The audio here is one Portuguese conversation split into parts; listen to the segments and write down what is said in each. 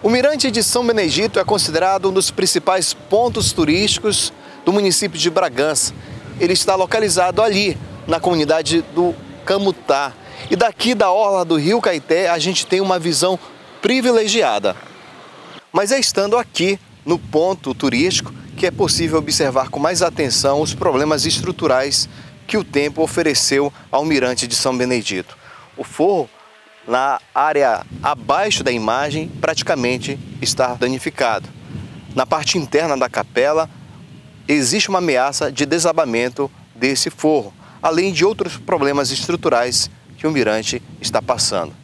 O Mirante de São Benedito é considerado um dos principais pontos turísticos do município de Bragança. Ele está localizado ali, na comunidade do Camutá. E daqui da orla do Rio Caeté, a gente tem uma visão privilegiada. Mas é estando aqui, no ponto turístico, que é possível observar com mais atenção os problemas estruturais que o tempo ofereceu ao Mirante de São Benedito. O forro na área abaixo da imagem praticamente está danificado. Na parte interna da capela existe uma ameaça de desabamento desse forro, além de outros problemas estruturais que o mirante está passando.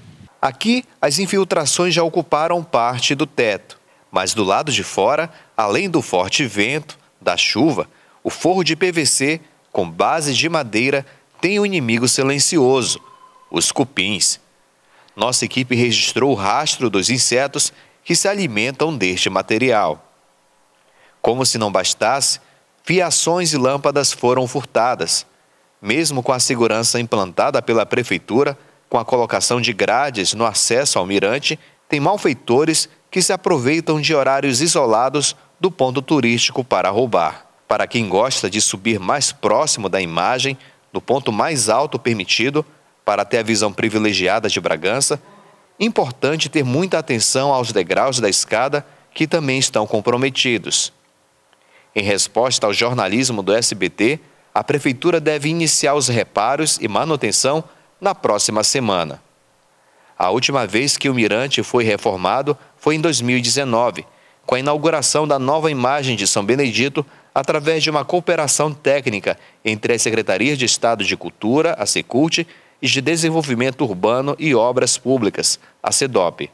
Aqui, as infiltrações já ocuparam parte do teto, mas do lado de fora, além do forte vento, da chuva, o forro de PVC com base de madeira tem um inimigo silencioso: os cupins nossa equipe registrou o rastro dos insetos que se alimentam deste material. Como se não bastasse, fiações e lâmpadas foram furtadas. Mesmo com a segurança implantada pela prefeitura, com a colocação de grades no acesso ao mirante, tem malfeitores que se aproveitam de horários isolados do ponto turístico para roubar. Para quem gosta de subir mais próximo da imagem, do ponto mais alto permitido, para ter a visão privilegiada de Bragança, importante ter muita atenção aos degraus da escada que também estão comprometidos. Em resposta ao jornalismo do SBT, a Prefeitura deve iniciar os reparos e manutenção na próxima semana. A última vez que o Mirante foi reformado foi em 2019, com a inauguração da nova imagem de São Benedito através de uma cooperação técnica entre as Secretarias de Estado de Cultura, a Secult, e de Desenvolvimento Urbano e Obras Públicas, a CEDOP.